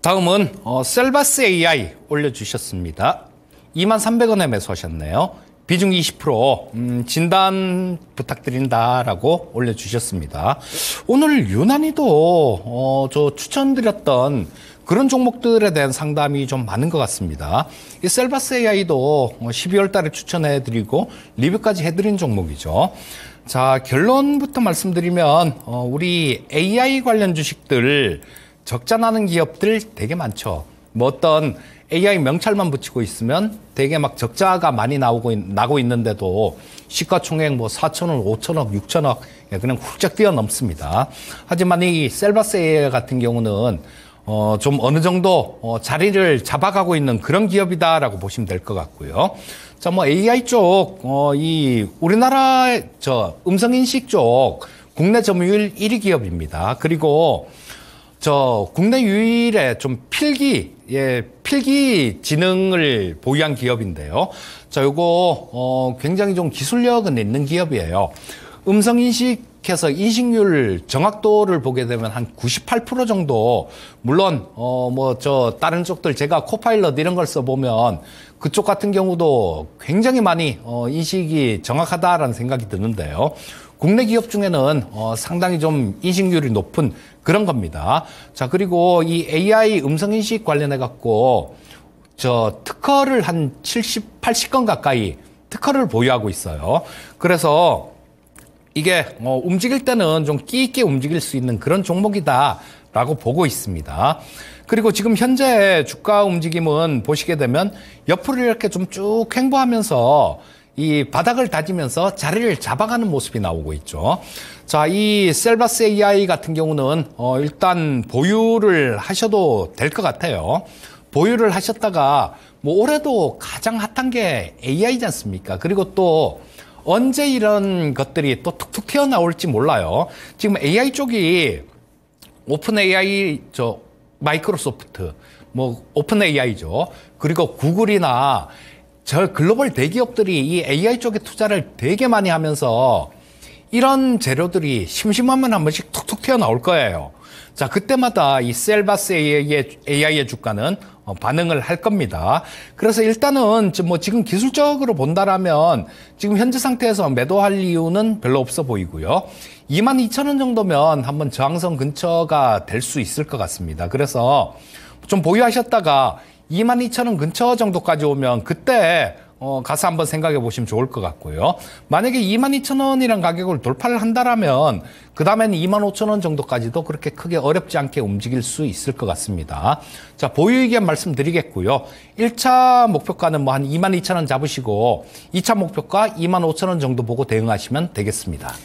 다음은 어, 셀바스 AI 올려주셨습니다. 2 3 0 0원에 매수하셨네요. 비중 20% 음, 진단 부탁드린다라고 올려주셨습니다. 오늘 유난히도 어, 저 추천드렸던 그런 종목들에 대한 상담이 좀 많은 것 같습니다. 이 셀바스 AI도 12월 어, 달에 추천해드리고 리뷰까지 해드린 종목이죠. 자 결론부터 말씀드리면 어, 우리 AI 관련 주식들 적자 나는 기업들 되게 많죠. 뭐 어떤 AI 명찰만 붙이고 있으면 되게 막 적자가 많이 나오고 나고 있는데도 시가총액 뭐 4천억, 5천억, 6천억 예, 그냥 훌쩍 뛰어넘습니다. 하지만 이 셀바스 AI 같은 경우는 어, 좀 어느 정도 어, 자리를 잡아가고 있는 그런 기업이다라고 보시면 될 것 같고요. 자, 뭐 AI 쪽, 어, 이우리나라저 음성인식 쪽 국내 점유율 1위 기업입니다. 그리고 저 국내 유일의 좀 필기 예 필기 지능을 보유한 기업인데요. 자 요거 어 굉장히 좀 기술력은 있는 기업이에요. 음성 인식해서 인식률 정확도를 보게 되면 한 98% 정도 물론 어 뭐 저 다른 쪽들 제가 코파일럿 이런 걸 써보면 그쪽 같은 경우도 굉장히 많이 어 인식이 정확하다라는 생각이 드는데요. 국내 기업 중에는 어, 상당히 좀 인식률이 높은 그런 겁니다. 자, 그리고 이 AI 음성인식 관련해 갖고 저 특허를 한 70, 80건 가까이 특허를 보유하고 있어요. 그래서 이게 어, 움직일 때는 좀끼 있게 움직일 수 있는 그런 종목이다라고 보고 있습니다. 그리고 지금 현재 주가 움직임은 보시게 되면 옆으로 이렇게 좀쭉 횡보하면서 이 바닥을 다지면서 자리를 잡아가는 모습이 나오고 있죠. 자, 이 셀바스 AI 같은 경우는 어, 일단 보유를 하셔도 될 것 같아요. 보유를 하셨다가 뭐 올해도 가장 핫한 게 AI지 않습니까? 그리고 또 언제 이런 것들이 또 툭툭 튀어나올지 몰라요. 지금 AI 쪽이 오픈 AI 저 마이크로소프트 뭐 오픈 AI죠. 그리고 구글이나 저 글로벌 대기업들이 이 AI 쪽에 투자를 되게 많이 하면서 이런 재료들이 심심하면 한 번씩 툭툭 튀어나올 거예요. 자, 그때마다 이 셀바스 AI의, AI의 주가는 어, 반응을 할 겁니다. 그래서 일단은 뭐 지금 기술적으로 본다라면 지금 현재 상태에서 매도할 이유는 별로 없어 보이고요. 22,000원 정도면 한번 저항선 근처가 될 수 있을 것 같습니다. 그래서 좀 보유하셨다가 22,000원 근처 정도까지 오면 그때 어, 가서 한번 생각해 보시면 좋을 것 같고요. 만약에 2 2 0 0 0원이란 가격을 돌파를 한다라면 그 다음에는 25,000원 정도까지도 그렇게 크게 어렵지 않게 움직일 수 있을 것 같습니다. 자, 보유 의견 말씀드리겠고요. 1차 목표가는 뭐 한 22,000원 잡으시고 2차 목표가 25,000원 정도 보고 대응하시면 되겠습니다.